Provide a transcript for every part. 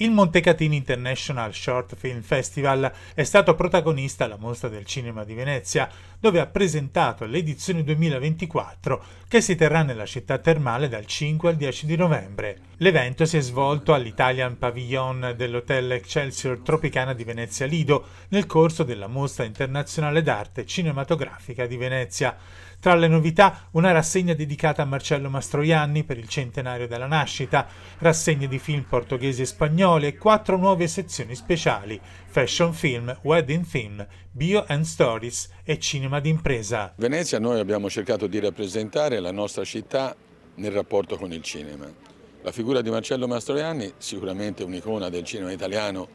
Il Montecatini International Short Film Festival è stato protagonista alla Mostra del Cinema di Venezia, dove ha presentato l'edizione 2024 che si terrà nella città termale dal 5 al 10 di novembre. L'evento si è svolto all'Italian Pavilion dell'Hotel Excelsior Tropicana di Venezia Lido nel corso della Mostra Internazionale d'Arte Cinematografica di Venezia. Tra le novità, una rassegna dedicata a Marcello Mastroianni per il centenario della nascita, rassegne di film portoghesi e spagnoli e quattro nuove sezioni speciali: fashion film, wedding film, bio and stories e cinema d'impresa. Venezia noi abbiamo cercato di rappresentare la nostra città nel rapporto con il cinema la figura di Marcello Mastroianni, sicuramente un'icona del cinema italiano,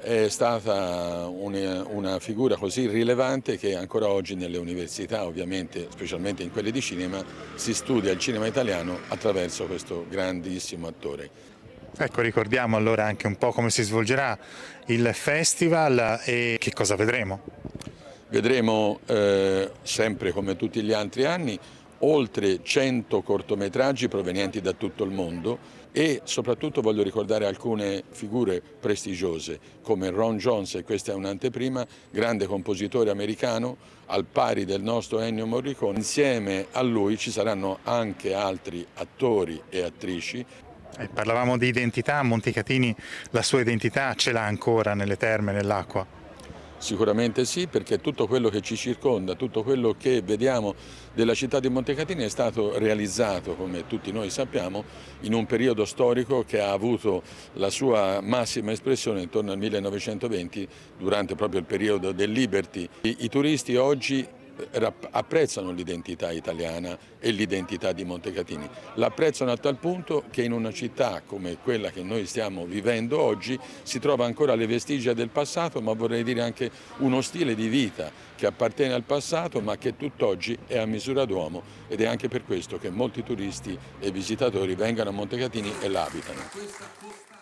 è stata una, figura così rilevante che ancora oggi nelle università, ovviamente, specialmente in quelle di cinema, si studia il cinema italiano attraverso questo grandissimo attore. Ecco, ricordiamo allora anche un po' come si svolgerà il festival e che cosa vedremo. Vedremo eh, sempre come tutti gli altri anni oltre 100 cortometraggi provenienti da tutto il mondo e soprattutto voglio ricordare alcune figure prestigiose come Ron Jones, e questa è un'anteprima, grande compositore americano al pari del nostro Ennio Morricone. Insieme a lui ci saranno anche altri attori e attrici eh, parlavamo di identità, Montecatini la sua identità ce l'ha ancora nelle terme, nell'acqua. Sicuramente sì, perché tutto quello che ci circonda, tutto quello che vediamo della città di Montecatini è stato realizzato, come tutti noi sappiamo, in un periodo storico che ha avuto la sua massima espressione intorno al 1920, durante proprio il periodo del Liberty. I, i turisti oggi apprezzano l'identità italiana e l'identità di Montecatini. L'apprezzano a tal punto che in una città come quella che noi stiamo vivendo oggi si trova ancora le vestigia del passato, ma vorrei dire anche uno stile di vita che appartiene al passato ma che tutt'oggi è a misura d'uomo ed è anche per questo che molti turisti e visitatori vengono a Montecatini e la